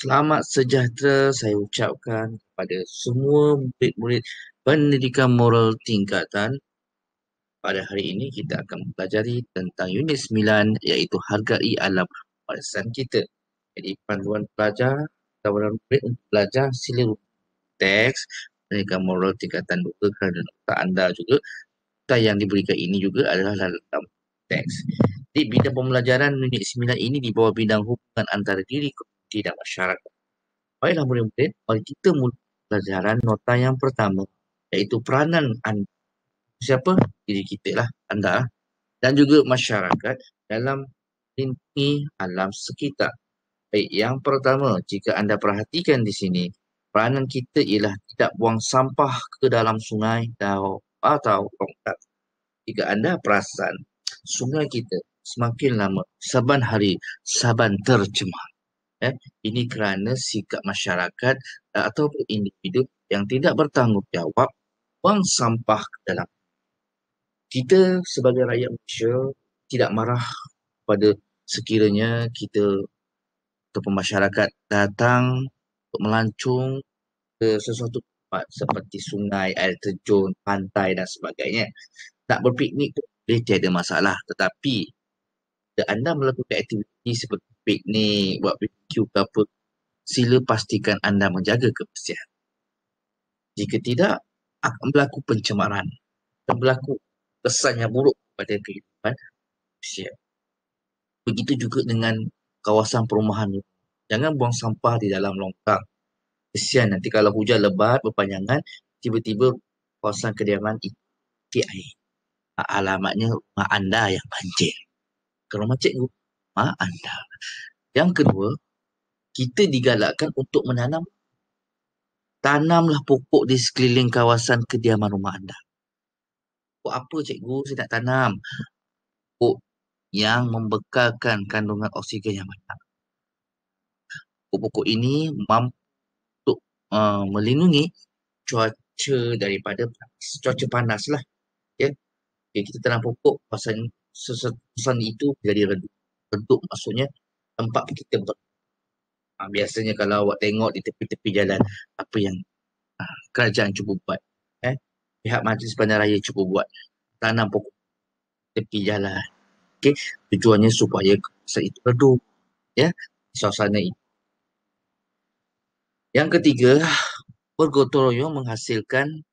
Selamat sejahtera saya ucapkan kepada semua murid-murid pendidikan moral tingkatan. Pada hari ini kita akan mempelajari tentang unit 9 iaitu hargai alam warisan kita. Jadi panduan pelajar, tawaran murid untuk pelajar sila teks pendidikan moral tingkatan buku kerana nota anda juga. Nota yang diberikan ini juga adalah dalam teks. Di bidang pembelajaran unit 9 ini di bawah bidang hubungan antara diri tidak masyarakat. Baiklah murid-murid, mari kita mulai pelajaran nota yang pertama iaitu peranan anda. Siapa? Diri kita lah, anda dan juga masyarakat dalam lindungi alam sekitar. Baik, yang pertama, jika anda perhatikan di sini, peranan kita ialah tidak buang sampah ke dalam sungai atau, atau tongkat. Jika anda perasan, sungai kita semakin lama, saban hari, saban tercemar. Eh, ini kerana sikap masyarakat uh, ataupun individu yang tidak bertanggungjawab buang sampah ke dalam. Kita sebagai rakyat Malaysia tidak marah pada sekiranya kita atau masyarakat datang untuk melancung ke sesuatu tempat seperti sungai, air terjun, pantai dan sebagainya. Tak berpiknik pun boleh tiada masalah. Tetapi anda melakukan aktiviti seperti piknik, buat BBQ ke apa, sila pastikan anda menjaga kebersihan. Jika tidak, akan berlaku pencemaran. Akan berlaku kesan yang buruk pada kehidupan manusia. Begitu juga dengan kawasan perumahan. Jangan buang sampah di dalam longkang. Kesian nanti kalau hujan lebat berpanjangan, tiba-tiba kawasan kediaman itu kek air. Alamatnya rumah anda yang banjir. Kalau macam itu, doa anda. Yang kedua, kita digalakkan untuk menanam. Tanamlah pokok di sekeliling kawasan kediaman rumah anda. Pokok apa cikgu saya nak tanam? Pokok yang membekalkan kandungan oksigen yang banyak. Pokok-pokok ini mampu untuk uh, melindungi cuaca daripada panas. cuaca panas lah. Ya? Okay, kita tanam pokok kawasan sesuatu itu jadi redup penduduk maksudnya tempat kita ber- ha, ah, biasanya kalau awak tengok di tepi-tepi jalan apa yang ha, kerajaan cuba buat eh pihak majlis bandar raya cuba buat tanam pokok tepi jalan okey tujuannya supaya itu redup ya suasana itu yang ketiga bergotong royong menghasilkan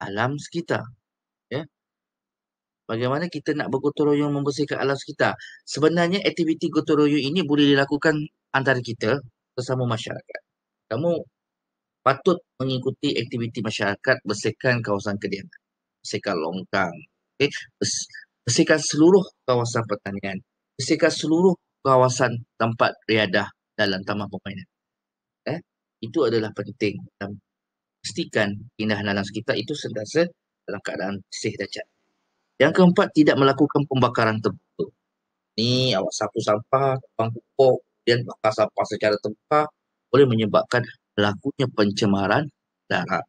alam sekitar bagaimana kita nak bergotong royong membersihkan alam sekitar. Sebenarnya aktiviti gotong royong ini boleh dilakukan antara kita bersama masyarakat. Kamu patut mengikuti aktiviti masyarakat bersihkan kawasan kediaman, bersihkan longkang, okay? bersihkan seluruh kawasan pertanian, bersihkan seluruh kawasan tempat riadah dalam taman permainan. Eh? Itu adalah penting dalam pastikan keindahan alam sekitar itu sentiasa dalam keadaan bersih dan cantik. Yang keempat, tidak melakukan pembakaran tertentu. Ini awak sapu sampah, kembang pupuk, dan bakar sampah secara tempat boleh menyebabkan lakunya pencemaran darat.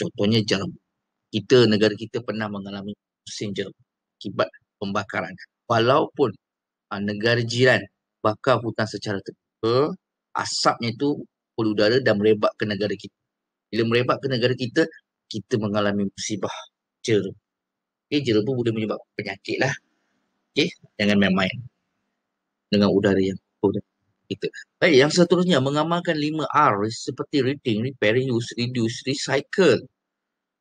Contohnya jerm. Kita, negara kita pernah mengalami musim jerm akibat pembakaran. Walaupun aa, ah, negara jiran bakar hutan secara tempat asapnya itu oleh udara dan merebak ke negara kita. Bila merebak ke negara kita, kita mengalami musibah jerm. Okay, eh, jeruba boleh menyebab penyakit lah. Okay, eh, jangan main-main dengan udara yang kurang. Itu. Baik, eh, yang seterusnya, mengamalkan 5R seperti reading, repair, use, reduce, recycle.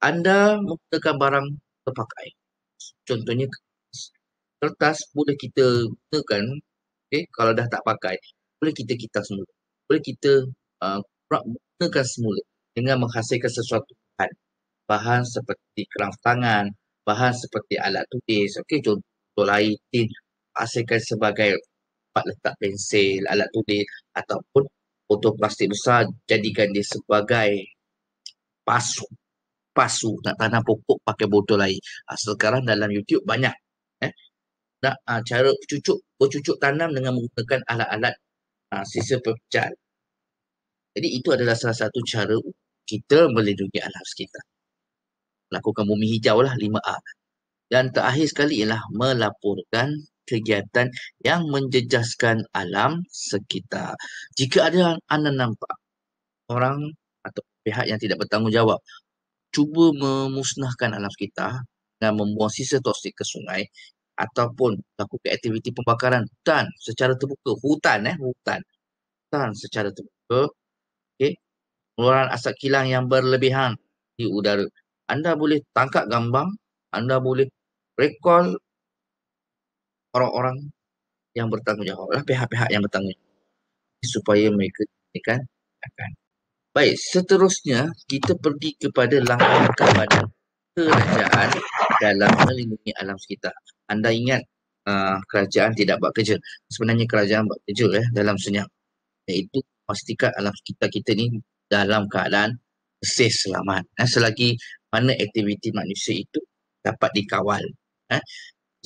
Anda menggunakan barang terpakai. Contohnya, kertas. Kertas boleh kita gunakan, okay, kalau dah tak pakai, boleh kita kita semula. Boleh kita uh, gunakan semula dengan menghasilkan sesuatu bahan. Bahan seperti kerang tangan, bahan seperti alat tulis. Okey, contoh lain tin hasilkan sebagai tempat letak pensel, alat tulis ataupun botol plastik besar jadikan dia sebagai pasu. Pasu nak tanam pokok pakai botol lain. Ha, ah, sekarang dalam YouTube banyak eh nak ha, cara cucuk bercucuk tanam dengan menggunakan alat-alat ha, sisa pepecah. Jadi itu adalah salah satu cara kita melindungi alam sekitar lakukan bumi hijau lah 5A. Dan terakhir sekali ialah melaporkan kegiatan yang menjejaskan alam sekitar. Jika ada anda nampak orang atau pihak yang tidak bertanggungjawab cuba memusnahkan alam sekitar dan membuang sisa toksik ke sungai ataupun lakukan aktiviti pembakaran hutan secara terbuka hutan eh hutan hutan secara terbuka okey pengeluaran asap kilang yang berlebihan di udara anda boleh tangkap gambar, anda boleh recall orang-orang yang bertanggungjawab, lah, pihak-pihak yang bertanggungjawab supaya mereka ini kan akan. Baik, seterusnya kita pergi kepada langkah-langkah kerajaan dalam melindungi alam sekitar. Anda ingat uh, kerajaan tidak buat kerja. Sebenarnya kerajaan buat kerja eh, dalam senyap. Iaitu pastikan alam sekitar kita ni dalam keadaan bersih selamat. Eh, selagi mana aktiviti manusia itu dapat dikawal. Eh?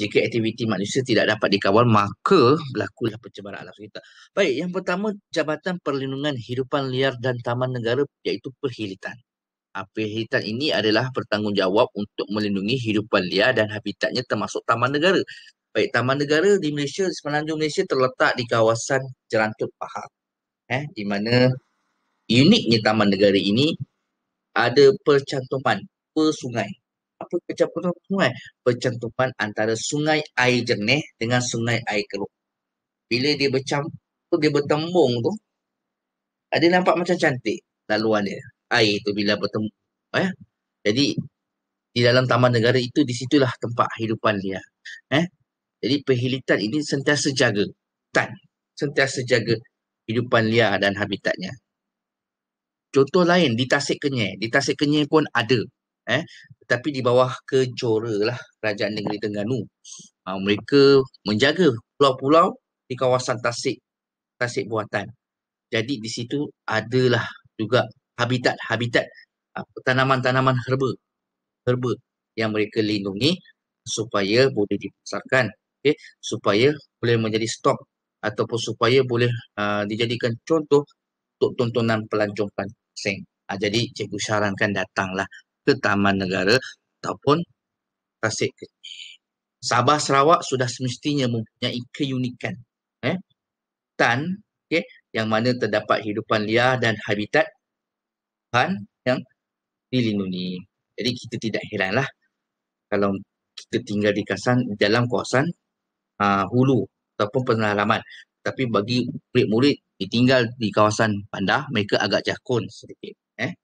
Jika aktiviti manusia tidak dapat dikawal, maka berlakulah pencemaran alam sekitar. Baik, yang pertama Jabatan Perlindungan Hidupan Liar dan Taman Negara iaitu Perhilitan. Ha, perhilitan ini adalah bertanggungjawab untuk melindungi hidupan liar dan habitatnya termasuk Taman Negara. Baik, Taman Negara di Malaysia, Semenanjung Malaysia terletak di kawasan Jerantut Pahang. Eh, di mana uniknya Taman Negara ini ada percantuman apa sungai? Apa percampuran sungai? Percantuman antara sungai air jernih dengan sungai air keruh. Bila dia bercampur, dia bertembung tu, ada ah, nampak macam cantik laluan dia. Air tu bila bertembung, Eh? Jadi, di dalam taman negara itu, di situlah tempat hidupan dia. Eh? Jadi, perhilitan ini sentiasa jaga. Tan. Sentiasa jaga hidupan dia dan habitatnya. Contoh lain, di Tasik Kenyir. Di Tasik Kenyir pun ada eh tapi di bawah kejora lah kerajaan negeri Terengganu. Ha, mereka menjaga pulau-pulau di kawasan Tasik, Tasik Buatan. Jadi di situ adalah juga habitat-habitat ha, tanaman-tanaman herba. Herba yang mereka lindungi supaya boleh dipasarkan. Okay? Supaya boleh menjadi stok ataupun supaya boleh uh, dijadikan contoh untuk tontonan pelancong-pelancong. Uh, ha, jadi cikgu sarankan datanglah ke taman negara ataupun tasik kecil. Sabah Sarawak sudah semestinya mempunyai keunikan eh hutan okay, yang mana terdapat hidupan liar dan habitat hutan yang dilindungi. Jadi kita tidak heranlah kalau kita tinggal di kawasan dalam kawasan uh, hulu ataupun penalaman. Tapi bagi murid-murid tinggal di kawasan pandah mereka agak jakun sedikit. Eh?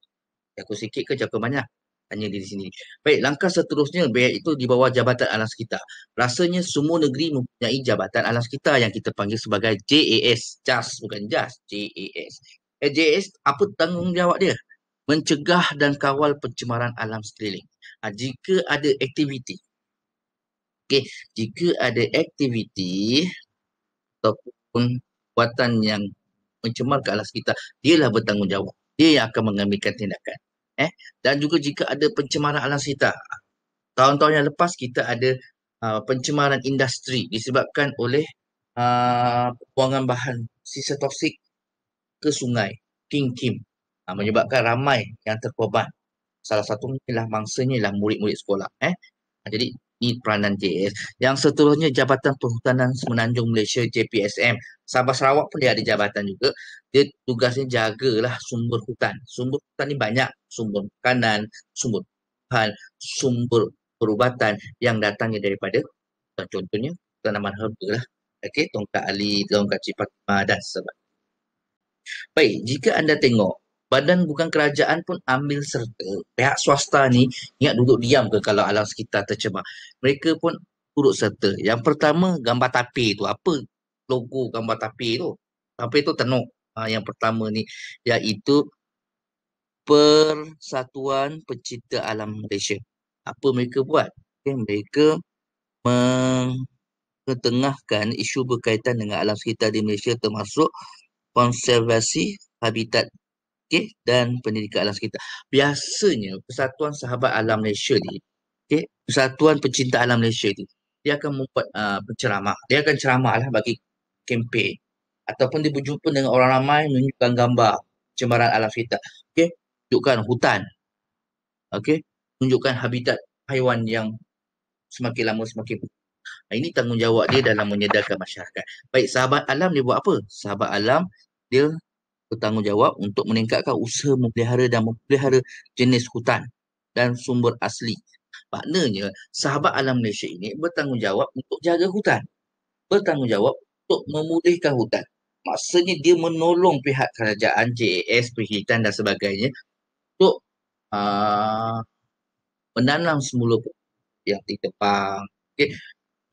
Jakun sikit ke jakun banyak? hanya di sini. Baik, langkah seterusnya biar itu di bawah jabatan alam sekitar. Rasanya semua negeri mempunyai jabatan alam sekitar yang kita panggil sebagai JAS. JAS bukan JAS, JAS. Eh, JAS apa tanggungjawab dia? Mencegah dan kawal pencemaran alam sekeliling. Ha, jika ada aktiviti. Okey, jika ada aktiviti ataupun kekuatan yang mencemar ke alam sekitar, dialah bertanggungjawab. Dia yang akan mengambilkan tindakan eh dan juga jika ada pencemaran alam sekitar tahun-tahun yang lepas kita ada uh, pencemaran industri disebabkan oleh uh, buangan bahan sisa toksik ke sungai King Kim uh, menyebabkan ramai yang terkorban salah satu ialah mangsanya ialah murid-murid sekolah eh ha, jadi ini peranan JS. Yang seterusnya Jabatan Perhutanan Semenanjung Malaysia JPSM. Sabah Sarawak pun dia ada jabatan juga. Dia tugasnya jagalah sumber hutan. Sumber hutan ni banyak. Sumber kanan sumber hal, sumber perubatan yang datangnya daripada contohnya tanaman herba lah. Okey, tongkat ali, tongkat cipat dan sebagainya. Baik, jika anda tengok badan bukan kerajaan pun ambil serta. Pihak swasta ni ingat duduk diam ke kalau alam sekitar tercemar. Mereka pun turut serta. Yang pertama gambar tapir tu. Apa logo gambar tapir tu? Tapir tu tenuk. Ha, yang pertama ni iaitu Persatuan Pencipta Alam Malaysia. Apa mereka buat? Okay, eh, mereka mengetengahkan isu berkaitan dengan alam sekitar di Malaysia termasuk konservasi habitat okay, dan pendidikan alam sekitar. Biasanya Persatuan Sahabat Alam Malaysia ni, okay, Persatuan Pencinta Alam Malaysia ni, dia akan membuat uh, penceramah. Dia akan ceramah lah bagi kempen. Ataupun dia berjumpa dengan orang ramai menunjukkan gambar cemaran alam sekitar. Okay? Tunjukkan hutan. Okay? Tunjukkan habitat haiwan yang semakin lama semakin ini tanggungjawab dia dalam menyedarkan masyarakat. Baik, sahabat alam dia buat apa? Sahabat alam dia bertanggungjawab untuk meningkatkan usaha memelihara dan memelihara jenis hutan dan sumber asli. Maknanya, sahabat alam Malaysia ini bertanggungjawab untuk jaga hutan. Bertanggungjawab untuk memulihkan hutan. Maksudnya dia menolong pihak kerajaan, JAS, perhitan dan sebagainya untuk uh, menanam semula yang ditepang. Okay.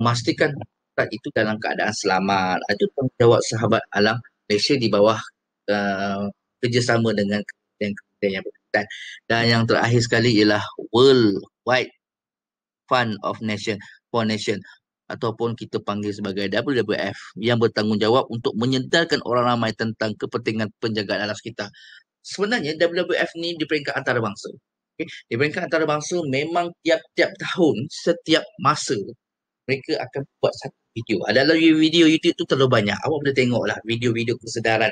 Memastikan hutan itu dalam keadaan selamat. Itu tanggungjawab sahabat alam Malaysia di bawah Uh, kerjasama dengan kementerian yang berkaitan. Dan yang terakhir sekali ialah World Wide Fund of Nation for Nation ataupun kita panggil sebagai WWF yang bertanggungjawab untuk menyedarkan orang ramai tentang kepentingan penjagaan alam sekitar. Sebenarnya WWF ni di peringkat antarabangsa. Okay. Di peringkat antarabangsa memang tiap-tiap tahun, setiap masa mereka akan buat satu video. Ada lagi video YouTube tu terlalu banyak. Awak boleh tengoklah video-video kesedaran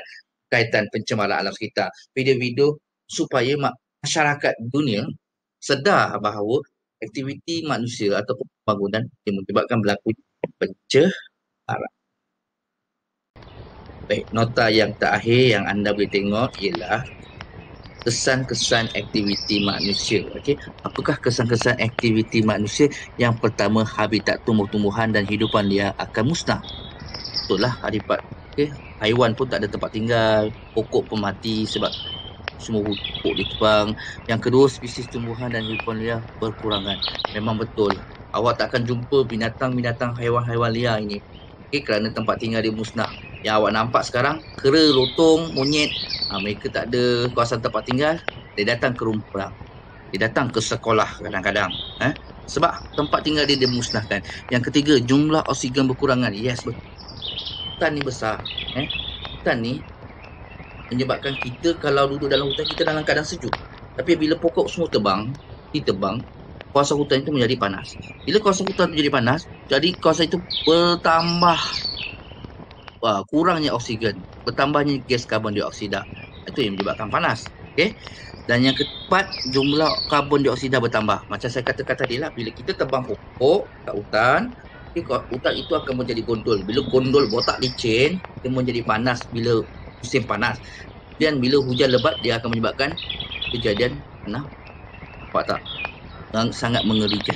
kaitan pencemaran alam sekitar. Video-video supaya masyarakat dunia sedar bahawa aktiviti manusia ataupun pembangunan yang menyebabkan berlaku pencemaran. Baik, nota yang terakhir yang anda boleh tengok ialah kesan-kesan aktiviti manusia. Okey, apakah kesan-kesan aktiviti manusia? Yang pertama, habitat tumbuh-tumbuhan dan hidupan dia akan musnah. Itulah haripat okay? haiwan pun tak ada tempat tinggal pokok pun mati sebab semua pokok ditebang yang kedua spesies tumbuhan dan hewan liar berkurangan memang betul awak tak akan jumpa binatang-binatang haiwan-haiwan liar ini okay? kerana tempat tinggal dia musnah yang awak nampak sekarang kera, lotong, monyet ha, mereka tak ada kawasan tempat tinggal dia datang ke rumah perang dia datang ke sekolah kadang-kadang eh? sebab tempat tinggal dia dia musnahkan yang ketiga jumlah oksigen berkurangan yes betul hutan ni besar eh hutan ni menyebabkan kita kalau duduk dalam hutan kita dalam keadaan sejuk tapi bila pokok semua tebang ditebang kuasa hutan itu menjadi panas bila kuasa hutan menjadi panas jadi kuasa itu bertambah uh, kurangnya oksigen bertambahnya gas karbon dioksida itu yang menyebabkan panas okey dan yang keempat jumlah karbon dioksida bertambah macam saya katakan tadi lah bila kita tebang pokok kat hutan tapi utang itu akan menjadi gondol. Bila gondol botak licin, dia menjadi panas bila musim panas. Dan bila hujan lebat, dia akan menyebabkan kejadian enam. Nampak tak? Yang sangat mengerikan.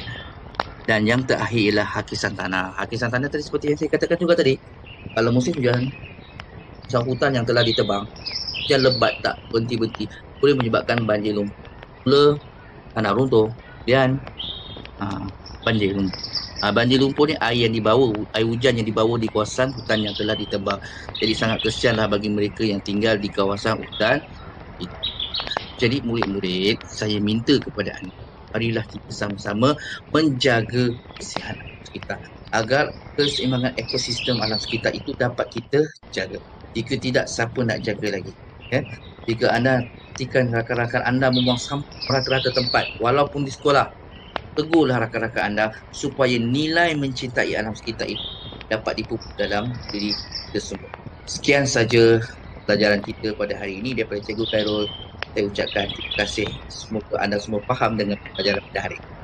Dan yang terakhir ialah hakisan tanah. Hakisan tanah tadi seperti yang saya katakan juga tadi. Kalau musim hujan, musim hutan yang telah ditebang, hujan lebat tak berhenti-henti. Boleh menyebabkan banjir lumpur. Mula tanah runtuh dan aa, ah, banjir lumpur. Uh, banjir lumpur ni air yang dibawa, air hujan yang dibawa di kawasan hutan yang telah ditebang. Jadi sangat kesianlah bagi mereka yang tinggal di kawasan hutan. Jadi murid-murid, saya minta kepada anda. Marilah kita sama-sama menjaga kesihatan kita agar keseimbangan ekosistem alam sekitar itu dapat kita jaga. Jika tidak, siapa nak jaga lagi? Kan? Jika anda, tikan rakan-rakan anda membuang sampah rata-rata tempat walaupun di sekolah, tegurlah rakan-rakan anda supaya nilai mencintai alam sekitar itu dapat dipupuk dalam diri kita semua. Sekian saja pelajaran kita pada hari ini daripada Cikgu Khairul. Saya ucapkan terima kasih. Semoga anda semua faham dengan pelajaran pada hari ini.